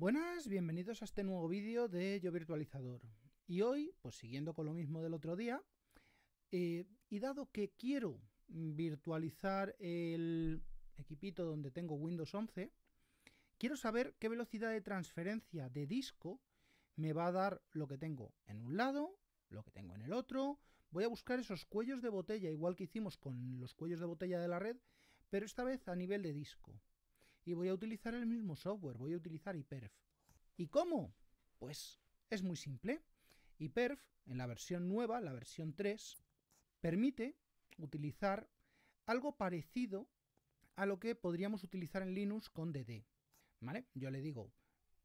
Buenas, bienvenidos a este nuevo vídeo de Yo Virtualizador. Y hoy, pues siguiendo con lo mismo del otro día, eh, y dado que quiero virtualizar el equipito donde tengo Windows 11, quiero saber qué velocidad de transferencia de disco me va a dar lo que tengo en un lado, lo que tengo en el otro. Voy a buscar esos cuellos de botella, igual que hicimos con los cuellos de botella de la red, pero esta vez a nivel de disco y voy a utilizar el mismo software, voy a utilizar iPerf. ¿Y cómo? Pues es muy simple. iPerf, en la versión nueva, la versión 3, permite utilizar algo parecido a lo que podríamos utilizar en Linux con DD. ¿Vale? Yo le digo,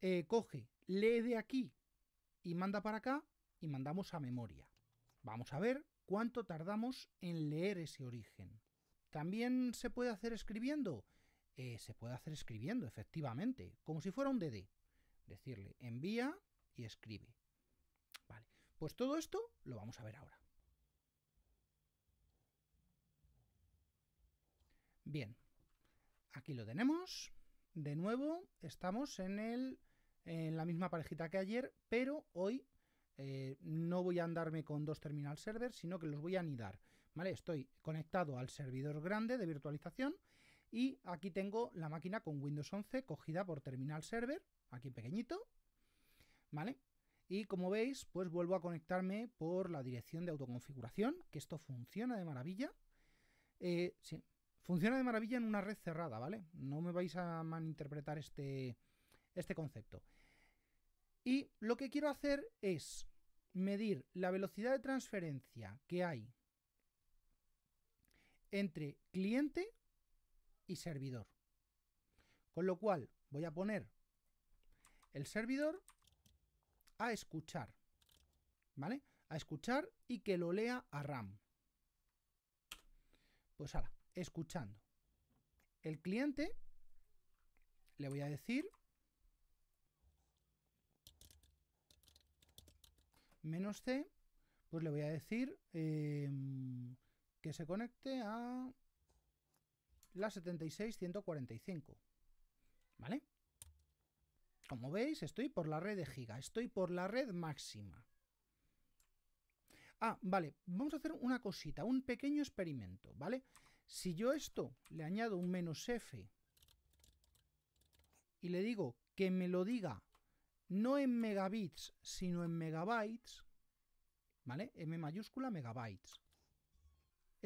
eh, coge, lee de aquí y manda para acá y mandamos a memoria. Vamos a ver cuánto tardamos en leer ese origen. ¿También se puede hacer escribiendo? Eh, se puede hacer escribiendo, efectivamente, como si fuera un DD. Decirle envía y escribe. Vale, pues todo esto lo vamos a ver ahora. Bien, aquí lo tenemos. De nuevo, estamos en, en la misma parejita que ayer, pero hoy eh, no voy a andarme con dos terminal servers, sino que los voy a anidar. ¿vale? Estoy conectado al servidor grande de virtualización y aquí tengo la máquina con Windows 11 cogida por Terminal Server, aquí pequeñito, ¿vale? Y como veis, pues vuelvo a conectarme por la dirección de autoconfiguración, que esto funciona de maravilla. Eh, sí, funciona de maravilla en una red cerrada, ¿vale? No me vais a malinterpretar este, este concepto. Y lo que quiero hacer es medir la velocidad de transferencia que hay entre cliente y servidor. Con lo cual voy a poner el servidor a escuchar, ¿vale? A escuchar y que lo lea a RAM. Pues ahora, escuchando. El cliente le voy a decir menos C, pues le voy a decir eh, que se conecte a la 76145. ¿Vale? Como veis, estoy por la red de giga, estoy por la red máxima. Ah, vale, vamos a hacer una cosita, un pequeño experimento, ¿vale? Si yo esto le añado un menos F y le digo que me lo diga no en megabits, sino en megabytes, ¿vale? M mayúscula megabytes.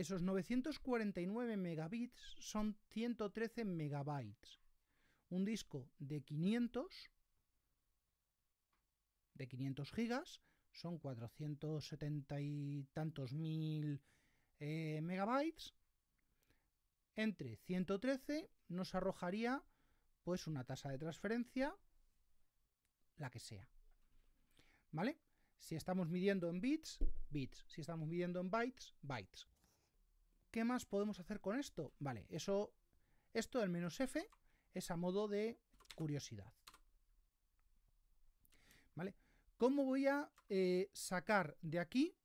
Esos 949 megabits son 113 megabytes. Un disco de 500 de 500 gigas son 470 y tantos mil eh, megabytes. Entre 113 nos arrojaría pues una tasa de transferencia, la que sea. ¿Vale? Si estamos midiendo en bits, bits. Si estamos midiendo en bytes, bytes. ¿Qué más podemos hacer con esto? Vale, eso, esto del menos F es a modo de curiosidad. ¿Vale? ¿Cómo voy a eh, sacar de aquí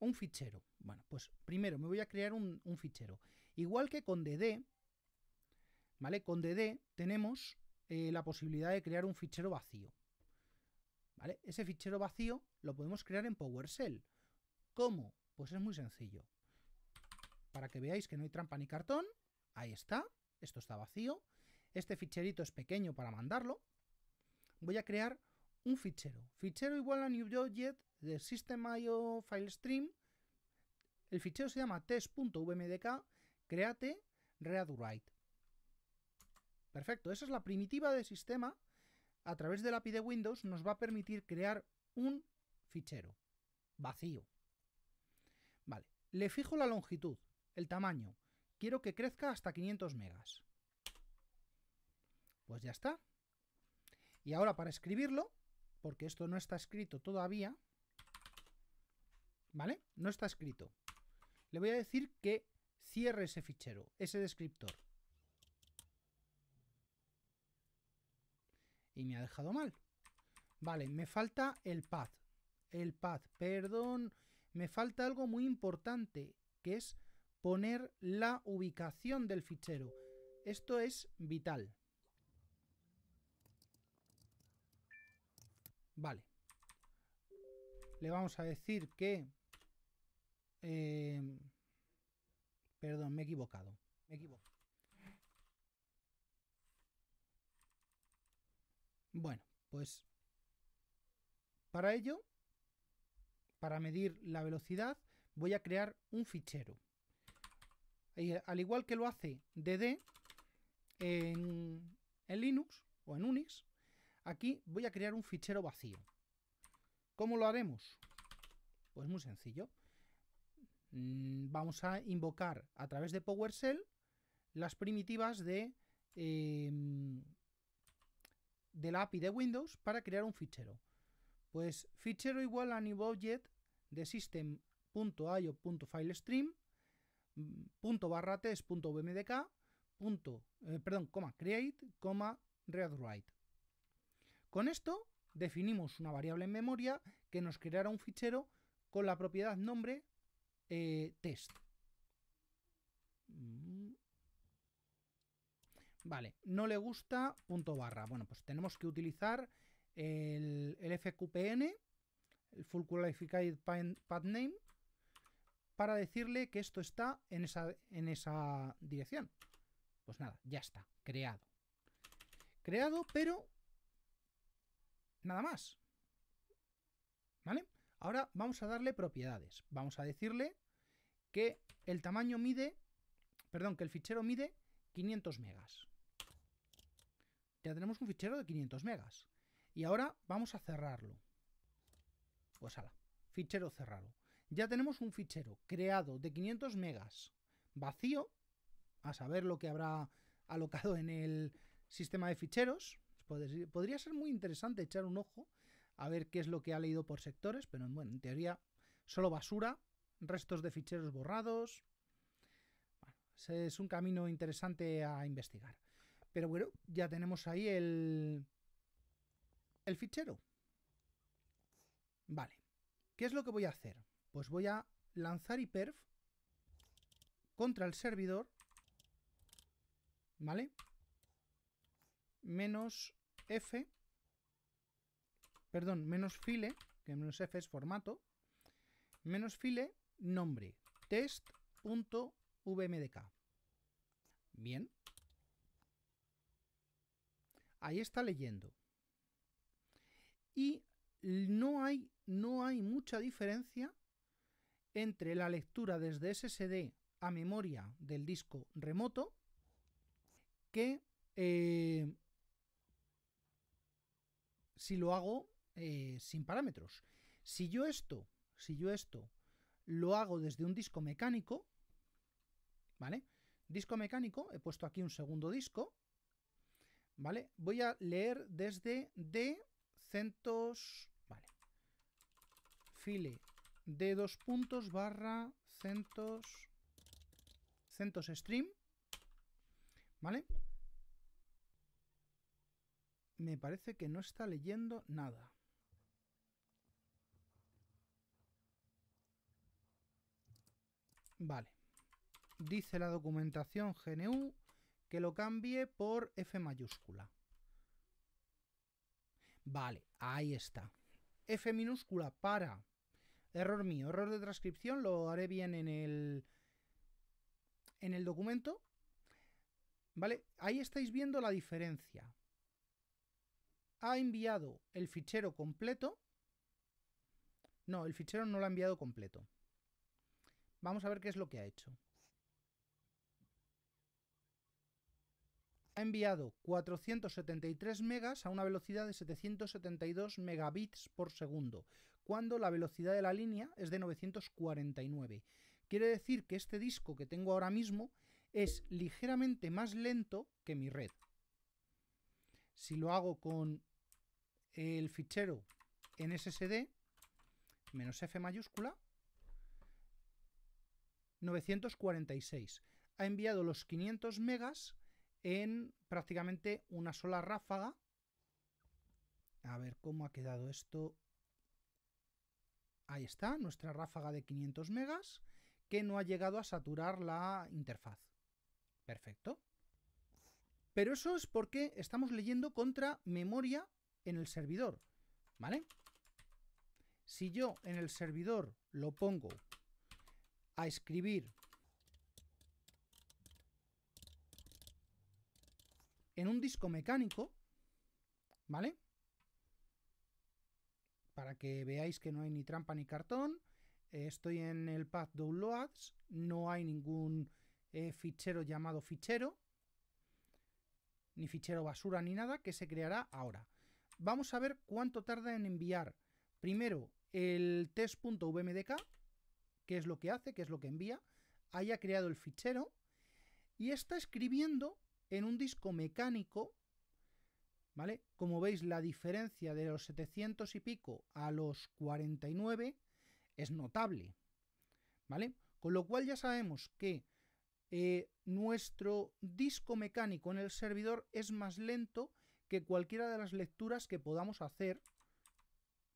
un fichero? Bueno, pues primero me voy a crear un, fichero. Igual que con DD, ¿vale? Con DD tenemos eh, la posibilidad de crear un fichero vacío. ¿Vale? Ese fichero vacío lo podemos crear en PowerShell. ¿Cómo? Pues es muy sencillo para que veáis que no hay trampa ni cartón. Ahí está, esto está vacío. Este ficherito es pequeño para mandarlo. Voy a crear un fichero. Fichero igual a NewJet de System.io FileStream. El fichero se llama test.vmdk create read Perfecto, esa es la primitiva de sistema. A través del API de Windows nos va a permitir crear un fichero vacío. Vale, le fijo la longitud. El tamaño. Quiero que crezca hasta 500 megas. Pues ya está. Y ahora para escribirlo, porque esto no está escrito todavía, ¿vale? No está escrito. Le voy a decir que cierre ese fichero, ese descriptor. Y me ha dejado mal. Vale, me falta el path. El path, perdón. Me falta algo muy importante, que es poner la ubicación del fichero. Esto es vital. Vale. Le vamos a decir que... Eh, perdón, me he equivocado. Me equivoco. Bueno, pues para ello, para medir la velocidad, voy a crear un fichero al igual que lo hace DD en, Linux o en Unix, aquí voy a crear un fichero vacío. ¿Cómo lo haremos? Pues muy sencillo. Mm, vamos a invocar a través de PowerShell las primitivas de, em, de la API de Windows para crear un fichero. Pues fichero igual a new object de system.io.filestream punto barra test punto bmdk eh, perdón, coma create, coma read write. Con esto definimos una variable en memoria que nos creará un fichero con la propiedad nombre eh, test. Mm. Vale, no le gusta punto barra. Bueno, pues tenemos que utilizar el, el FQPN, el Full Qualified Path Name, para decirle que esto está en esa, en esa dirección. Pues nada, ya está, creado. Creado, pero nada más. ¿Vale? Ahora vamos a darle propiedades. Vamos a decirle que el tamaño mide, perdón, que el fichero mide 500 megas. Ya tenemos un fichero de 500 megas. Y ahora vamos a cerrarlo. Pues ala, fichero cerrado ya tenemos un fichero creado de 500 megas vacío, a saber lo que habrá alocado en el sistema de ficheros. Podría ser muy interesante echar un ojo a ver qué es lo que ha leído por sectores, pero bueno, en teoría solo basura, restos de ficheros borrados. es un camino interesante a investigar. Pero bueno, ya tenemos ahí el, el fichero. Vale, ¿qué es lo que voy a hacer? pues voy a lanzar iperf contra el servidor, ¿vale? Menos f, perdón, menos file, que menos f es formato, menos file, nombre, test.vmdk. Bien. Ahí está leyendo. Y no hay, no hay mucha diferencia entre la lectura desde SSD a memoria del disco remoto que eh, si lo hago eh, sin parámetros. Si yo esto, si yo esto lo hago desde un disco mecánico, ¿vale? Disco mecánico, he puesto aquí un segundo disco, ¿vale? Voy a leer desde de centos, ¿vale? File de dos puntos barra centos, centos stream, ¿vale? Me parece que no está leyendo nada. Vale. Dice la documentación GNU que lo cambie por F mayúscula. Vale, ahí está. F minúscula para Error mío, error de transcripción, lo haré bien en el, en el documento. ¿Vale? Ahí estáis viendo la diferencia. Ha enviado el fichero completo. No, el fichero no lo ha enviado completo. Vamos a ver qué es lo que ha hecho. Ha enviado 473 megas a una velocidad de 772 megabits por segundo, cuando la velocidad de la línea es de 949. Quiere decir que este disco que tengo ahora mismo es ligeramente más lento que mi red. Si lo hago con el fichero en SSD, menos F mayúscula, 946. Ha enviado los 500 megas en prácticamente una sola ráfaga. A ver cómo ha quedado esto. Ahí está, nuestra ráfaga de 500 megas que no ha llegado a saturar la interfaz. Perfecto. Pero eso es porque estamos leyendo contra memoria en el servidor, ¿vale? Si yo en el servidor lo pongo a escribir en un disco mecánico, ¿vale? para que veáis que no hay ni trampa ni cartón. Eh, estoy en el path downloads, no hay ningún eh, fichero llamado fichero, ni fichero basura ni nada, que se creará ahora. Vamos a ver cuánto tarda en enviar primero el test.vmdk, que es lo que hace, que es lo que envía, haya creado el fichero y está escribiendo en un disco mecánico como veis, la diferencia de los 700 y pico a los 49 es notable, ¿vale? Con lo cual ya sabemos que eh, nuestro disco mecánico en el servidor es más lento que cualquiera de las lecturas que podamos hacer.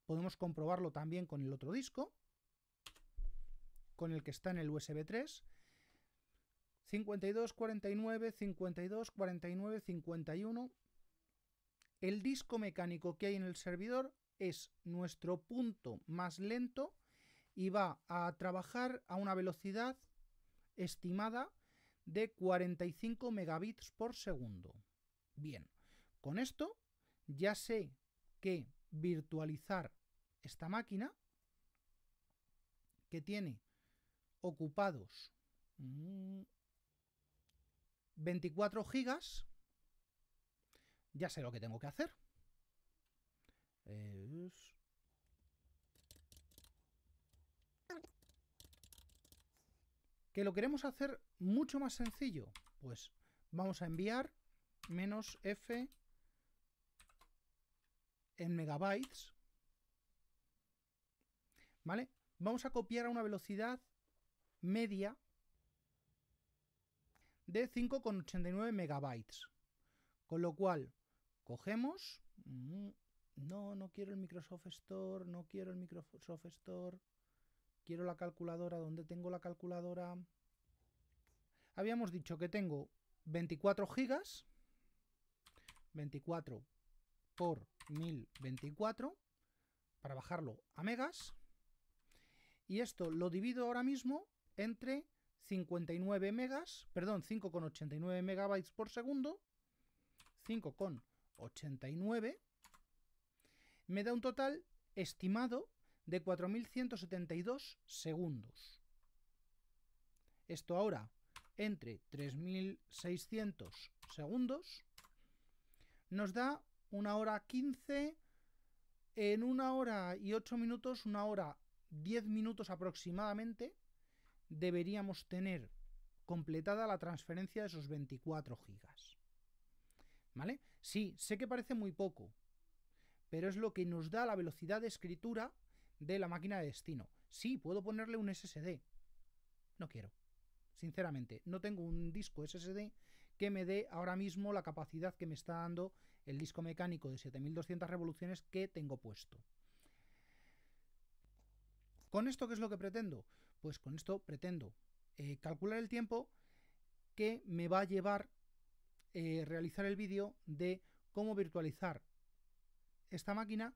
Podemos comprobarlo también con el otro disco, con el que está en el USB 3. 52, 49, 52, 49, 51. El disco mecánico que hay en el servidor es nuestro punto más lento y va a trabajar a una velocidad estimada de 45 megabits por segundo. Bien, con esto ya sé que virtualizar esta máquina que tiene ocupados 24 mm, gigas ya sé lo que tengo que hacer. ¿Que lo queremos hacer mucho más sencillo? Pues vamos a enviar menos F en megabytes. ¿Vale? Vamos a copiar a una velocidad media de 5,89 megabytes. Con lo cual, Cogemos... No, no quiero el Microsoft Store, no quiero el Microsoft Store. Quiero la calculadora, ¿dónde tengo la calculadora? Habíamos dicho que tengo 24 gigas. 24 por 1024 para bajarlo a megas. Y esto lo divido ahora mismo entre 59 megas, perdón, 5,89 megabytes por segundo, 5,89 89, me da un total estimado de 4.172 segundos. Esto ahora entre 3.600 segundos nos da una hora 15, en una hora y 8 minutos, una hora 10 minutos aproximadamente, deberíamos tener completada la transferencia de esos 24 gigas. ¿Vale? Sí, sé que parece muy poco, pero es lo que nos da la velocidad de escritura de la máquina de destino. Sí, puedo ponerle un SSD. No quiero. Sinceramente, no tengo un disco SSD que me dé ahora mismo la capacidad que me está dando el disco mecánico de 7200 revoluciones que tengo puesto. ¿Con esto qué es lo que pretendo? Pues con esto pretendo eh, calcular el tiempo que me va a llevar eh, realizar el vídeo de cómo virtualizar esta máquina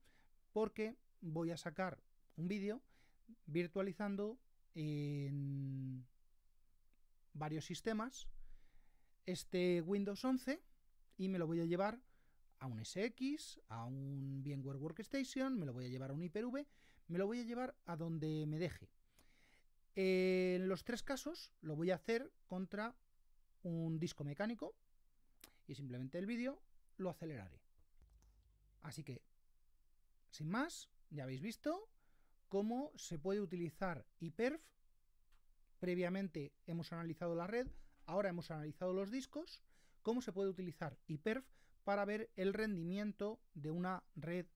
porque voy a sacar un vídeo virtualizando en varios sistemas este Windows 11 y me lo voy a llevar a un SX, a un VMware Workstation, me lo voy a llevar a un Hyper-V me lo voy a llevar a donde me deje. En los tres casos lo voy a hacer contra un disco mecánico, y simplemente el vídeo lo aceleraré. Así que, sin más, ya habéis visto cómo se puede utilizar iPerf. Previamente hemos analizado la red, ahora hemos analizado los discos, cómo se puede utilizar iPerf para ver el rendimiento de una red,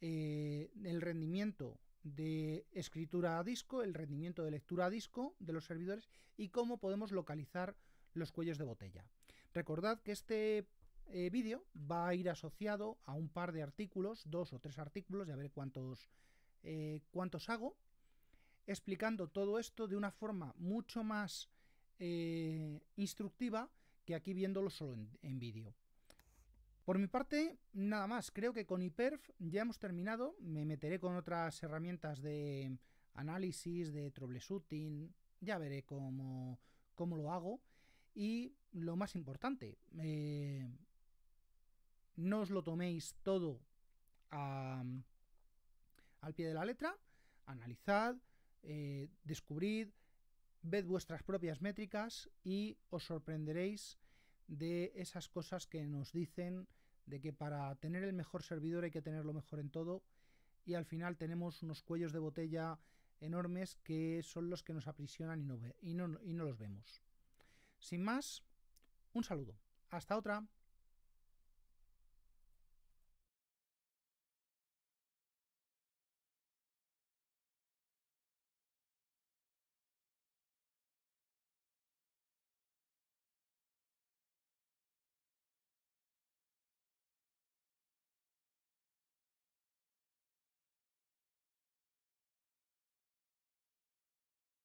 eh, el rendimiento de escritura a disco, el rendimiento de lectura a disco de los servidores y cómo podemos localizar los cuellos de botella. Recordad que este eh, vídeo va a ir asociado a un par de artículos, dos o tres artículos, ya veré cuántos, eh, cuántos hago, explicando todo esto de una forma mucho más eh, instructiva que aquí viéndolo solo en, vídeo. Por mi parte, nada más. Creo que con IPERF ya hemos terminado. Me meteré con otras herramientas de análisis, de troubleshooting. Ya veré cómo, cómo lo hago. Y lo más importante, eh, no os lo toméis todo mm, al pie de la letra, analizad, eh, descubrid, ved vuestras propias métricas y os sorprenderéis de esas cosas que nos dicen de que para tener el mejor servidor hay que tenerlo mejor en todo y al final tenemos unos cuellos de botella enormes que son los que nos aprisionan y no, y no los vemos. Sin más, un saludo. Hasta otra.